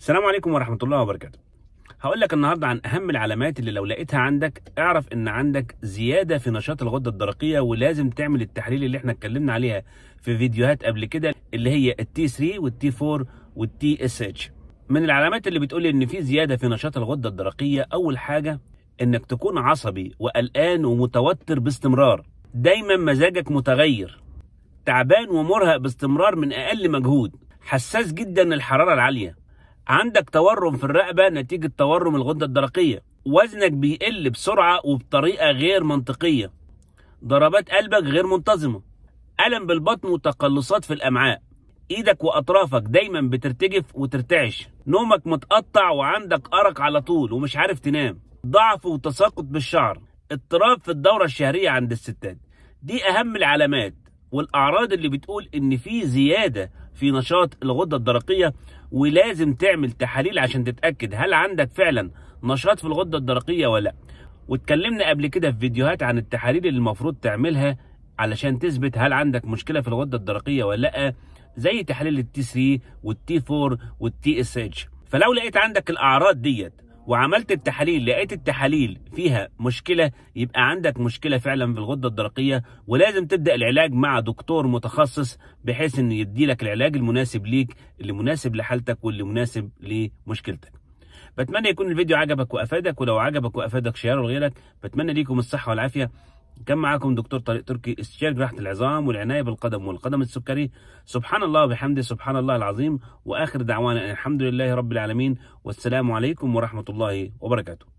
السلام عليكم ورحمة الله وبركاته هقول لك النهاردة عن أهم العلامات اللي لو لقيتها عندك اعرف إن عندك زيادة في نشاط الغدة الدرقية ولازم تعمل التحليل اللي احنا اتكلمنا عليها في فيديوهات قبل كده اللي هي التي 3 والتي 4 والتي اس اتش من العلامات اللي بتقول إن في زيادة في نشاط الغدة الدرقية أول حاجة إنك تكون عصبي وقلقان ومتوتر باستمرار دايما مزاجك متغير تعبان ومرهق باستمرار من أقل مجهود حساس جدا للحرارة العالية عندك تورم في الرقبه نتيجه تورم الغده الدرقيه وزنك بيقل بسرعه وبطريقه غير منطقيه ضربات قلبك غير منتظمه الم بالبطن وتقلصات في الامعاء ايدك واطرافك دايما بترتجف وترتعش نومك متقطع وعندك ارق على طول ومش عارف تنام ضعف وتساقط بالشعر اضطراب في الدوره الشهريه عند الستات دي اهم العلامات والاعراض اللي بتقول ان في زياده في نشاط الغده الدرقيه ولازم تعمل تحاليل عشان تتاكد هل عندك فعلا نشاط في الغده الدرقيه ولا لا واتكلمنا قبل كده في فيديوهات عن التحاليل اللي المفروض تعملها علشان تثبت هل عندك مشكله في الغده الدرقيه ولا لا زي تحاليل التي 3 والتي 4 والتي اس اتش فلو لقيت عندك الاعراض ديت وعملت التحاليل لقيت التحاليل فيها مشكله يبقى عندك مشكله فعلا في الغده الدرقيه ولازم تبدا العلاج مع دكتور متخصص بحيث انه يديلك العلاج المناسب ليك اللي مناسب لحالتك واللي مناسب لمشكلتك بتمنى يكون الفيديو عجبك وافادك ولو عجبك وافادك شيره لغيرك بتمنى ليكم الصحه والعافيه كان معاكم دكتور طارق تركي استشاري جراحه العظام والعنايه بالقدم والقدم السكري سبحان الله وبحمده سبحان الله العظيم واخر دعوانا الحمد لله رب العالمين والسلام عليكم ورحمه الله وبركاته